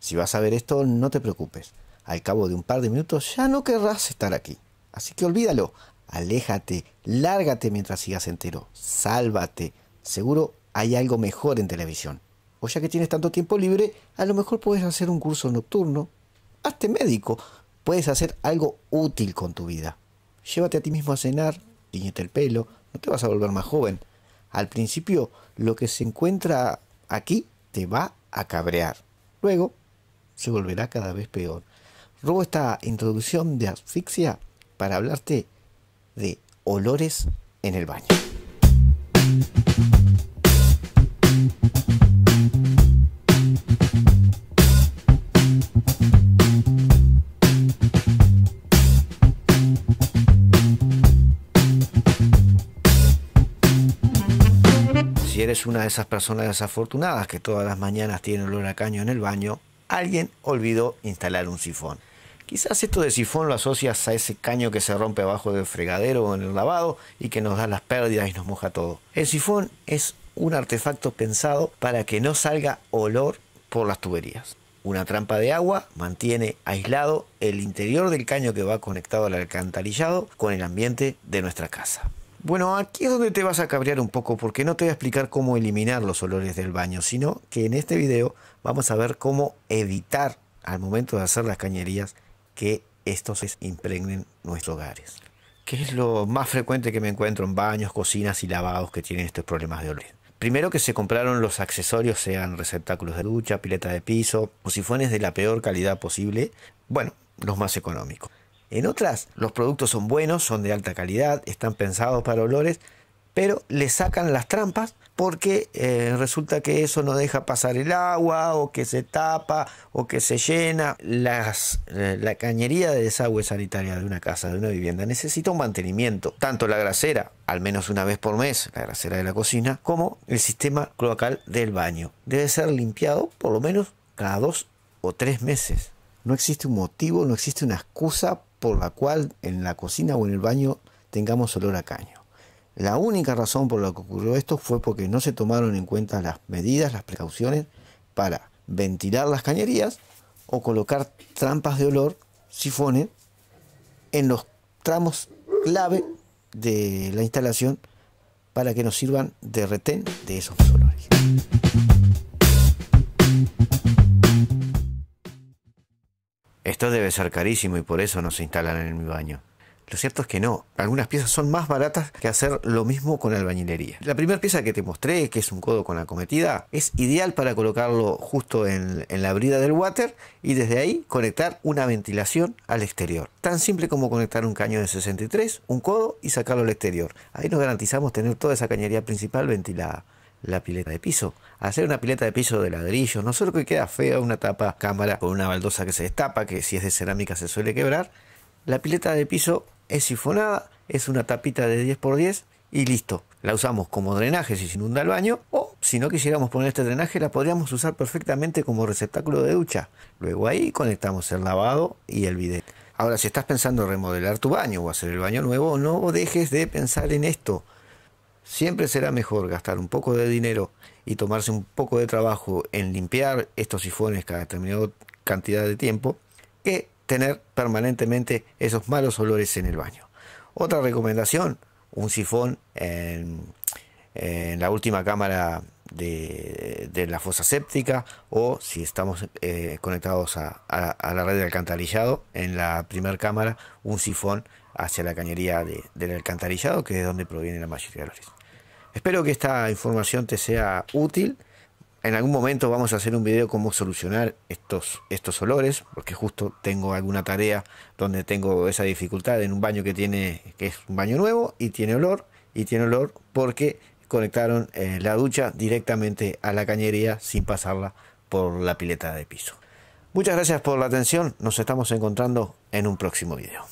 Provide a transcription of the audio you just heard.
Si vas a ver esto, no te preocupes. Al cabo de un par de minutos ya no querrás estar aquí. Así que olvídalo. Aléjate, lárgate mientras sigas entero. Sálvate. Seguro hay algo mejor en televisión. O ya que tienes tanto tiempo libre, a lo mejor puedes hacer un curso nocturno. Hazte médico. Puedes hacer algo útil con tu vida. Llévate a ti mismo a cenar, tiñete el pelo, no te vas a volver más joven. Al principio, lo que se encuentra aquí te va a cabrear. Luego, se volverá cada vez peor. Robo esta introducción de asfixia para hablarte de olores en el baño. Si eres una de esas personas desafortunadas que todas las mañanas tiene olor a caño en el baño, alguien olvidó instalar un sifón. Quizás esto de sifón lo asocias a ese caño que se rompe abajo del fregadero o en el lavado y que nos da las pérdidas y nos moja todo. El sifón es un artefacto pensado para que no salga olor por las tuberías. Una trampa de agua mantiene aislado el interior del caño que va conectado al alcantarillado con el ambiente de nuestra casa. Bueno, aquí es donde te vas a cabrear un poco porque no te voy a explicar cómo eliminar los olores del baño, sino que en este video vamos a ver cómo evitar al momento de hacer las cañerías que estos impregnen nuestros hogares. ¿Qué es lo más frecuente que me encuentro en baños, cocinas y lavados que tienen estos problemas de olores? Primero que se compraron los accesorios, sean receptáculos de ducha, pileta de piso o sifones de la peor calidad posible, bueno, los más económicos. En otras, los productos son buenos, son de alta calidad, están pensados para olores, pero le sacan las trampas porque eh, resulta que eso no deja pasar el agua o que se tapa o que se llena. Eh, la cañería de desagüe sanitaria de una casa, de una vivienda, necesita un mantenimiento, tanto la grasera, al menos una vez por mes, la grasera de la cocina, como el sistema cloacal del baño. Debe ser limpiado por lo menos cada dos o tres meses. No existe un motivo, no existe una excusa por la cual en la cocina o en el baño tengamos olor a caño. La única razón por la que ocurrió esto fue porque no se tomaron en cuenta las medidas, las precauciones para ventilar las cañerías o colocar trampas de olor, sifones, en los tramos clave de la instalación para que nos sirvan de retén de esos olores. Esto debe ser carísimo y por eso no se instalan en mi baño. Lo cierto es que no. Algunas piezas son más baratas que hacer lo mismo con albañilería. La primera pieza que te mostré, que es un codo con acometida, es ideal para colocarlo justo en, la brida del water y desde ahí conectar una ventilación al exterior. Tan simple como conectar un caño de 63, un codo y sacarlo al exterior. Ahí nos garantizamos tener toda esa cañería principal ventilada la pileta de piso. Hacer una pileta de piso de ladrillo, no solo que queda fea una tapa cámara con una baldosa que se destapa, que si es de cerámica se suele quebrar, la pileta de piso es sifonada, es una tapita de 10x10 y listo. La usamos como drenaje si se inunda el baño o si no quisiéramos poner este drenaje la podríamos usar perfectamente como receptáculo de ducha. Luego ahí conectamos el lavado y el bidet. Ahora si estás pensando remodelar tu baño o hacer el baño nuevo, no dejes de pensar en esto. Siempre será mejor gastar un poco de dinero y tomarse un poco de trabajo en limpiar estos sifones cada determinada cantidad de tiempo que tener permanentemente esos malos olores en el baño. Otra recomendación, un sifón en, la última cámara de, la fosa séptica o si estamos eh, conectados a, la red de alcantarillado, en la primera cámara un sifón hacia la cañería del alcantarillado, que es donde proviene la mayoría de los Espero que esta información te sea útil. En algún momento vamos a hacer un video cómo solucionar estos, estos olores, porque justo tengo alguna tarea donde tengo esa dificultad en un baño que tiene, que es un baño nuevo y tiene olor, y tiene olor porque conectaron eh, la ducha directamente a la cañería sin pasarla por la pileta de piso. Muchas gracias por la atención, nos estamos encontrando en un próximo video.